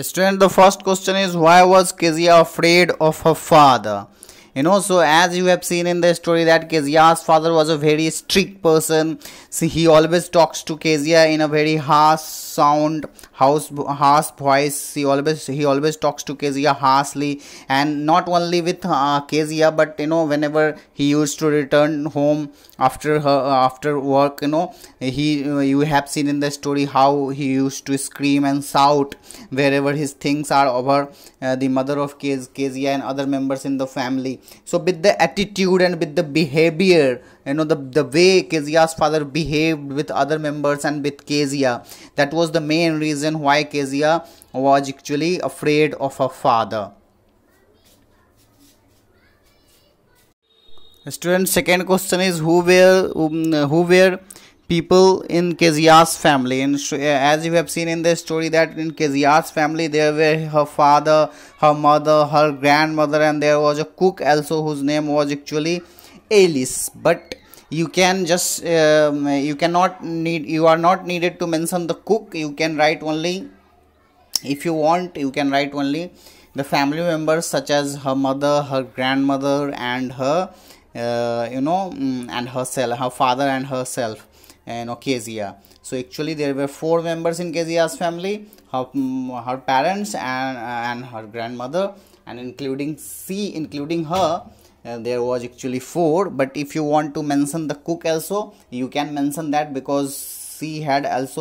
Student, the first question is why was Kezia afraid of her father? you know so as you have seen in the story that kezia's father was a very strict person see he always talks to kezia in a very harsh sound house harsh voice he always he always talks to kezia harshly and not only with uh, kezia but you know whenever he used to return home after her uh, after work you know he uh, you have seen in the story how he used to scream and shout wherever his things are over uh, the mother of Kez, kezia and other members in the family so with the attitude and with the behavior you know the, the way kezia's father behaved with other members and with kezia that was the main reason why kezia was actually afraid of her father student second question is who were um, who were people in Kezias family and as you have seen in the story that in Kezias family there were her father her mother her grandmother and there was a cook also whose name was actually Alice but you can just um, you cannot need you are not needed to mention the cook you can write only if you want you can write only the family members such as her mother her grandmother and her uh, you know mm, and herself her father and herself and Ocasia. Uh, so actually there were four members in Casia's family, her, mm, her parents and, uh, and her grandmother and including C including her uh, there was actually four but if you want to mention the cook also you can mention that because she had also